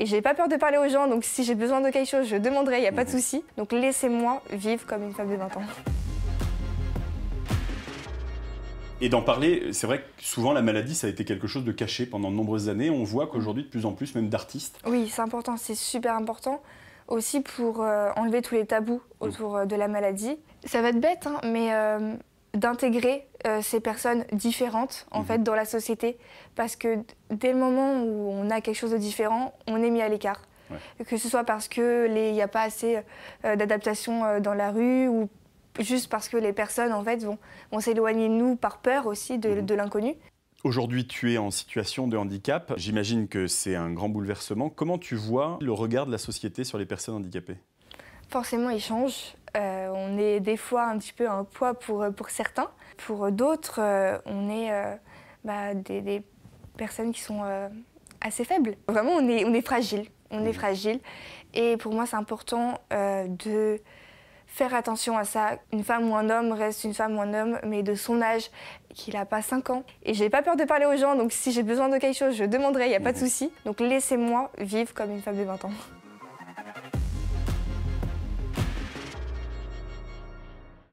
et j'ai pas peur de parler aux gens, donc si j'ai besoin de quelque chose, je demanderai, il n'y a pas de mhm. souci. Donc laissez-moi vivre comme une femme de 20 ans. Et d'en parler, c'est vrai que souvent la maladie, ça a été quelque chose de caché pendant de nombreuses années. On voit qu'aujourd'hui, de plus en plus, même d'artistes. Oui, c'est important, c'est super important. Aussi pour euh, enlever tous les tabous mm. autour euh, de la maladie. Ça va être bête, hein, mais euh, d'intégrer euh, ces personnes différentes en mhm. fait dans la société parce que dès le moment où on a quelque chose de différent, on est mis à l'écart. Que ce soit parce que il n'y a pas assez euh, d'adaptation euh, dans la rue ou juste parce que les personnes en fait vont, vont s'éloigner de nous par peur aussi mhm. de, l'inconnu. Aujourd'hui, tu es en situation de handicap. J'imagine que c'est un grand bouleversement. Comment tu vois le regard de la société sur les personnes handicapées Forcément, il change on est des fois un petit peu un poids pour, euh, pour certains. Pour d'autres, euh, on est euh, bah, des, personnes qui sont assez faibles. Vraiment, on est, on est fragile. On est mm. fragile. Et pour moi, c'est important de faire attention à ça. Une femme ou un homme reste une femme ou un homme, mais de son âge, qu'il n'a pas 5 ans. Et je n'ai pas peur de parler aux gens, donc si j'ai besoin de quelque chose, je demanderai, il n'y a pas de mm. souci. Donc laissez-moi vivre comme une femme de 20 ans.